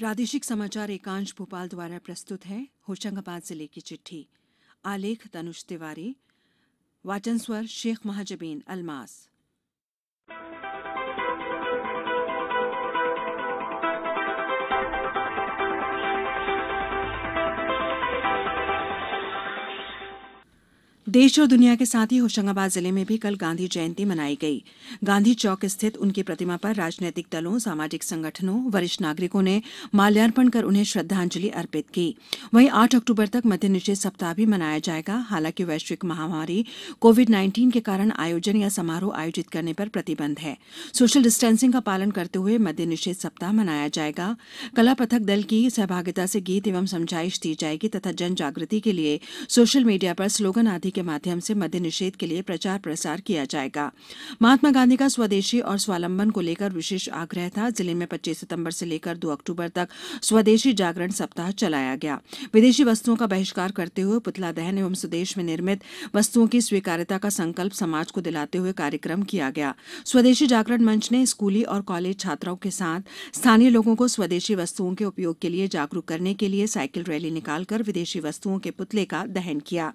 प्रादेशिक समाचार एकांश भोपाल द्वारा प्रस्तुत है होशंगाबाद जिले की चिट्ठी आलेख तनुष तिवारी वाचन स्वर शेख महाजबीन अलमास देश और दुनिया के साथ ही होशंगाबाद जिले में भी कल गांधी जयंती मनाई गई गांधी चौक स्थित उनकी प्रतिमा पर राजनीतिक दलों सामाजिक संगठनों वरिष्ठ नागरिकों ने माल्यार्पण कर उन्हें श्रद्धांजलि अर्पित की वहीं आठ अक्टूबर तक मध्य निषेध सप्ताह भी मनाया जाएगा हालांकि वैश्विक महामारी कोविड नाइन्टीन के कारण आयोजन या समारोह आयोजित करने पर प्रतिबंध है सोशल डिस्टेंसिंग का पालन करते हुए मध्य निषेध सप्ताह मनाया जाएगा कला पथक दल की सहभागिता से गीत एवं समझाइश दी जाएगी तथा जन जागृति के लिए सोशल मीडिया पर स्लोगन आदि के माध्यम से मद्य निषेध के लिए प्रचार प्रसार किया जाएगा महात्मा गांधी का स्वदेशी और स्वालंबन को लेकर विशेष आग्रह था जिले में पच्चीस सितम्बर से लेकर दो अक्टूबर तक स्वदेशी जागरण सप्ताह चलाया गया विदेशी वस्तुओं का बहिष्कार करते हुए पुतला दहन एवं स्वदेश में निर्मित वस्तुओं की स्वीकारिता का संकल्प समाज को दिलाते हुए कार्यक्रम किया गया स्वदेशी जागरण मंच ने स्कूली और कॉलेज छात्राओं के साथ स्थानीय लोगों को स्वदेशी वस्तुओं के उपयोग के लिए जागरूक करने के लिए साइकिल रैली निकालकर विदेशी वस्तुओं के पुतले का दहन किया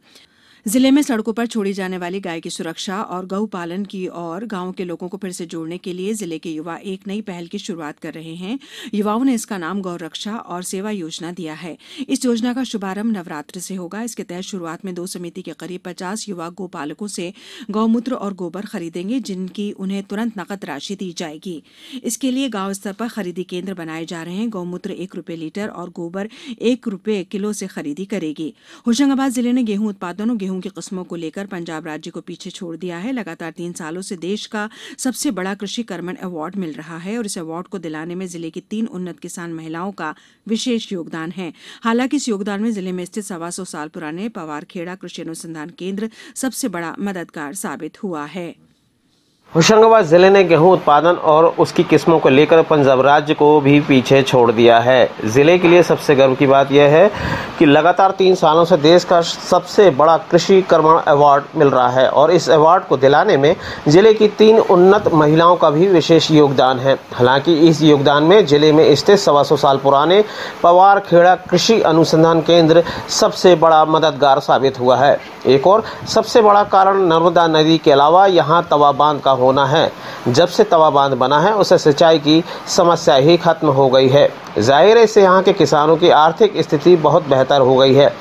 जिले में सड़कों पर छोड़ी जाने वाली गाय की सुरक्षा और गौ पालन की और गांवों के लोगों को फिर से जोड़ने के लिए जिले के युवा एक नई पहल की शुरुआत कर रहे हैं युवाओं ने इसका नाम गौ रक्षा और सेवा योजना दिया है इस योजना का शुभारंभ नवरात्र से होगा इसके तहत शुरुआत में दो समिति के करीब पचास युवा गौपालकों से गौमूत्र और गोबर खरीदेंगे जिनकी उन्हें तुरंत नकद राशि दी जाएगी इसके लिए गांव स्तर पर खरीदी केंद्र बनाए जा रहे हैं गौमूत्र एक रुपये लीटर और गोबर एक रुपये किलो से खरीदी करेगी होशंगाबाद जिले ने गेहूं उत्पादन और गेहूं गेहूं की किस्मों को लेकर पंजाब राज्य को पीछे छोड़ दिया है लगातार तीन सालों से देश का सबसे बड़ा कृषि कर्मण अवार्ड मिल रहा है और इस अवार्ड को दिलाने में जिले की तीन उन्नत किसान महिलाओं का विशेष योगदान है हालांकि इस योगदान में जिले में स्थित सवा सौ साल पुराने पवारखेड़ा कृषि अनुसंधान केंद्र सबसे बड़ा मददगार साबित हुआ है होशंगाबाद ज़िले ने गेहूं उत्पादन और उसकी किस्मों को लेकर पंजाब राज्य को भी पीछे छोड़ दिया है ज़िले के लिए सबसे गर्व की बात यह है कि लगातार तीन सालों से देश का सबसे बड़ा कृषि कर्मण अवार्ड मिल रहा है और इस अवार्ड को दिलाने में ज़िले की तीन उन्नत महिलाओं का भी विशेष योगदान है हालांकि इस योगदान में ज़िले में स्थित सवा सौ साल पुराने पवार खेड़ा कृषि अनुसंधान केंद्र सबसे बड़ा मददगार साबित हुआ है एक और सबसे बड़ा कारण नर्मदा नदी के अलावा यहाँ तवा बांध का होना है जब से तवा बांध बना है उसे सिंचाई की समस्या ही खत्म हो गई है ज़ाहिर है इससे यहाँ के किसानों की आर्थिक स्थिति बहुत बेहतर हो गई है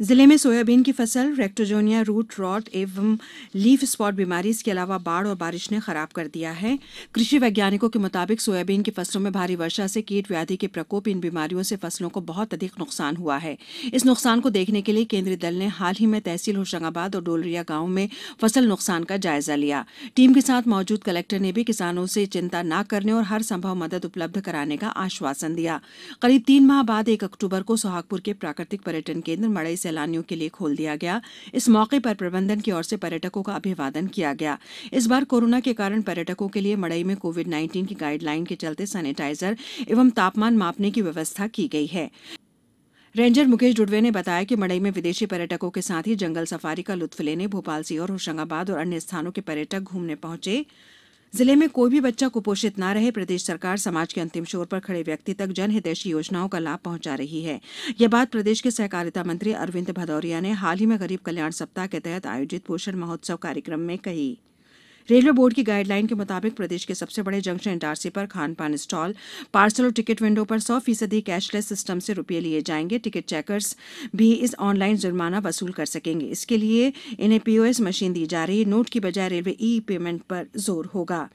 जिले में सोयाबीन की फसल रेक्टोजोनिया रूट रॉट एवं लीफ स्पॉट बीमारी इसके अलावा बाढ़ और बारिश ने खराब कर दिया है कृषि वैज्ञानिकों के मुताबिक सोयाबीन की फसलों में भारी वर्षा से कीट व्याधि के प्रकोप इन बीमारियों से फसलों को बहुत अधिक नुकसान हुआ है इस नुकसान को देखने के लिए केंद्रीय दल ने हाल ही में तहसील होशंगाबाद और डोलरिया गाँव में फसल नुकसान का जायजा लिया टीम के साथ मौजूद कलेक्टर ने भी किसानों से चिंता न करने और हर संभव मदद उपलब्ध कराने का आश्वासन दिया करीब तीन माह बाद एक अक्टूबर को सोहागपुर के प्राकृतिक पर्यटन केंद्र मड़ई सैलानियों के लिए खोल दिया गया इस मौके पर प्रबंधन की ओर से पर्यटकों का अभिवादन किया गया इस बार कोरोना के कारण पर्यटकों के लिए मड़ई में कोविड नाइन्टीन की गाइडलाइन के चलते सैनिटाइजर एवं तापमान मापने की व्यवस्था की गई है रेंजर मुकेश डुडवे ने बताया कि मड़ई में विदेशी पर्यटकों के साथ ही जंगल सफारी का लुत्फ लेने भोपाल सीहोर होशंगाबाद और अन्य स्थानों के पर्यटक घूमने पहुंचे जिले में कोई भी बच्चा कुपोषित ना रहे प्रदेश सरकार समाज के अंतिम शोर पर खड़े व्यक्ति तक जनहितैषी योजनाओं का लाभ पहुंचा रही है यह बात प्रदेश के सहकारिता मंत्री अरविंद भदौरिया ने हाल ही में गरीब कल्याण सप्ताह के तहत आयोजित पोषण महोत्सव कार्यक्रम में कही रेलवे बोर्ड की गाइडलाइन के मुताबिक प्रदेश के सबसे बड़े जंक्शन इटारसी पर खान पान स्टॉल पार्सल और टिकट विंडो पर सौ फीसदी कैशलेस सिस्टम से रुपये लिए जाएंगे टिकट चेकर्स भी इस ऑनलाइन जुर्माना वसूल कर सकेंगे इसके लिए इन्हें पीओएस मशीन दी जा रही नोट की बजाय रेलवे ई पेमेंट पर जोर होगा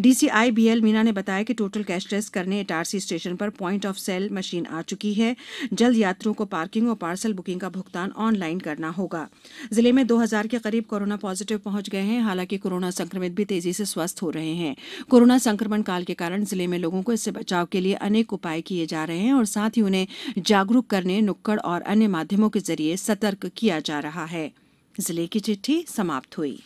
डीसीआई बीएल मीना ने बताया कि टोटल कैशलेस करने इटारसी स्टेशन पर पॉइंट ऑफ सेल मशीन आ चुकी है जल्द यात्रियों को पार्किंग और पार्सल बुकिंग का भुगतान ऑनलाइन करना होगा जिले में दो हजार के करीब कोरोना पॉजिटिव पहुंच गए हैं हालांकि कोरोना संक्रमित भी तेजी से स्वस्थ हो रहे हैं कोरोना संक्रमण काल के कारण जिले में लोगों को इससे बचाव के लिए अनेक उपाय किए जा रहे हैं और साथ ही उन्हें जागरूक करने नुक्कड़ और अन्य माध्यमों के जरिए सतर्क किया जा रहा है जिले की चिट्ठी समाप्त हुई